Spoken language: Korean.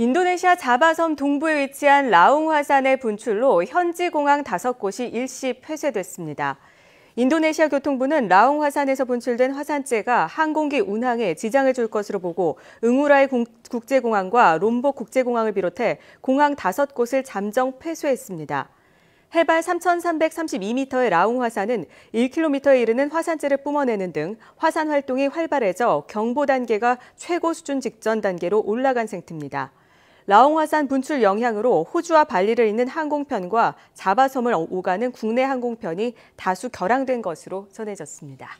인도네시아 자바섬 동부에 위치한 라웅 화산의 분출로 현지 공항 다섯 곳이 일시 폐쇄됐습니다. 인도네시아 교통부는 라웅 화산에서 분출된 화산재가 항공기 운항에 지장을 줄 것으로 보고 응우라이 국제공항과 롬복 국제공항을 비롯해 공항 다섯 곳을 잠정 폐쇄했습니다. 해발 3,332m의 라웅 화산은 1km에 이르는 화산재를 뿜어내는 등 화산 활동이 활발해져 경보 단계가 최고 수준 직전 단계로 올라간 상태입니다. 라옹화산 분출 영향으로 호주와 발리를 잇는 항공편과 자바섬을 오가는 국내 항공편이 다수 결항된 것으로 전해졌습니다.